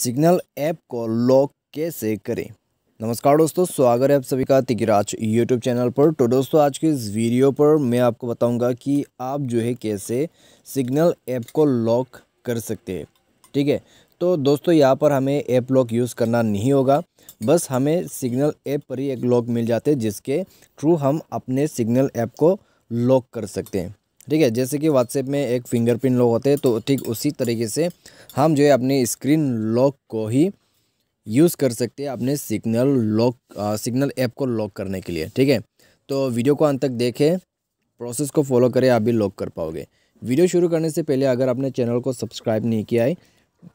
signal app को lock कैसे करें नमस्कार दोस्तों स्वागत है आप सभी का तिगिराज यूट्यूब चैनल पर तो दोस्तों आज के इस वीडियो पर मैं आपको बताऊंगा कि आप जो है कैसे सिग्नल ऐप को लॉक कर सकते हैं ठीक है तो दोस्तों यहाँ पर हमें ऐप लॉक यूज़ करना नहीं होगा बस हमें सिग्नल ऐप पर ही एक लॉक मिल जाते जिसके थ्रू हम अपने सिग्नल ऐप को लॉक कर सकते हैं ठीक है जैसे कि व्हाट्सएप में एक फिंगरप्रिंट लॉक होते हैं तो ठीक उसी तरीके से हम जो है अपने स्क्रीन लॉक को ही यूज़ कर सकते हैं अपने सिग्नल लॉक सिग्नल ऐप को लॉक करने के लिए ठीक है तो वीडियो को अंत तक देखें प्रोसेस को फॉलो करें आप भी लॉक कर पाओगे वीडियो शुरू करने से पहले अगर आपने चैनल को सब्सक्राइब नहीं किया है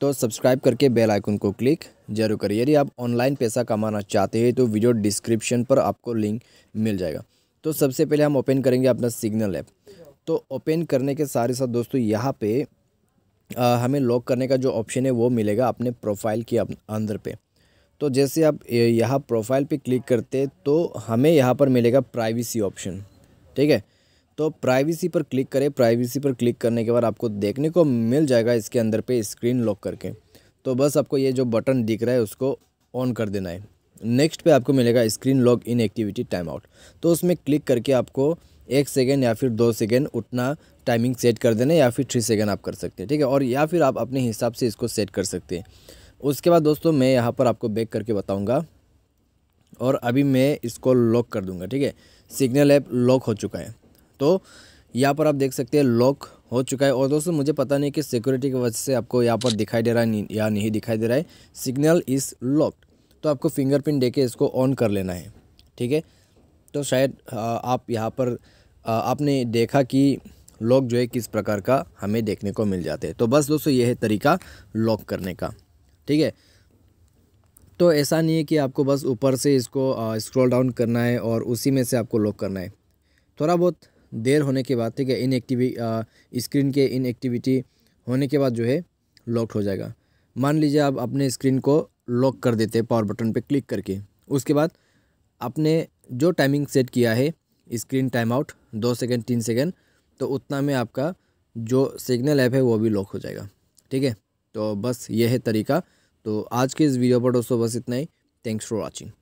तो सब्सक्राइब करके बेल आइकन को क्लिक जरूर करिए यदि आप ऑनलाइन पैसा कमाना चाहते हैं तो वीडियो डिस्क्रिप्शन पर आपको लिंक मिल जाएगा तो सबसे पहले हम ओपन करेंगे अपना सिग्नल ऐप तो ओपन करने के साथ ही साथ दोस्तों यहाँ पे आ, हमें लॉक करने का जो ऑप्शन है वो मिलेगा अपने प्रोफाइल के अंदर पे तो जैसे आप यहाँ प्रोफाइल पे क्लिक करते तो हमें यहाँ पर मिलेगा प्राइवेसी ऑप्शन ठीक है तो प्राइवेसी पर क्लिक करें प्राइवेसी पर क्लिक करने के बाद आपको देखने को मिल जाएगा इसके अंदर पे स्क्रीन लॉक करके तो बस आपको ये जो बटन दिख रहा है उसको ऑन कर देना है नेक्स्ट पे आपको मिलेगा screen lock inactivity time out तो उसमें क्लिक करके आपको एक सेकेंड या फिर दो सेकेंड उतना टाइमिंग सेट कर देना या फिर थ्री सेकेंड आप कर सकते हैं ठीक है और या फिर आप अपने हिसाब से इसको सेट कर सकते हैं उसके बाद दोस्तों मैं यहाँ पर आपको बैक करके बताऊँगा और अभी मैं इसको लॉक कर दूँगा ठीक है सिग्नल ऐप लॉक हो चुका है तो यहाँ पर आप देख सकते हैं लॉक हो चुका है और दोस्तों मुझे पता नहीं कि सिक्योरिटी की वजह से आपको यहाँ पर दिखाई दे रहा है या नहीं दिखाई दे रहा है सिग्नल इज़ लॉक्ड तो आपको फिंगरप्रिंट दे के इसको ऑन कर लेना है ठीक है तो शायद आप यहाँ पर आपने देखा कि लॉक जो है किस प्रकार का हमें देखने को मिल जाते हैं तो बस दोस्तों ये है तरीका लॉक करने का ठीक है तो ऐसा नहीं है कि आपको बस ऊपर से इसको स्क्रॉल डाउन करना है और उसी में से आपको लॉक करना है थोड़ा बहुत देर होने के बाद ठीक है इन एक्टिवी स्क्रीन के इन एक्टिविटी होने के बाद जो है लॉक हो जाएगा मान लीजिए आप अपने स्क्रीन को लॉक कर देते हैं पावर बटन पे क्लिक करके उसके बाद आपने जो टाइमिंग सेट किया है स्क्रीन टाइम आउट दो सेकेंड तीन सेकेंड तो उतना में आपका जो सिग्नल ऐप है वो भी लॉक हो जाएगा ठीक है तो बस ये है तरीका तो आज के इस वीडियो पर दोस्तों बस इतना ही थैंक्स फॉर वॉचिंग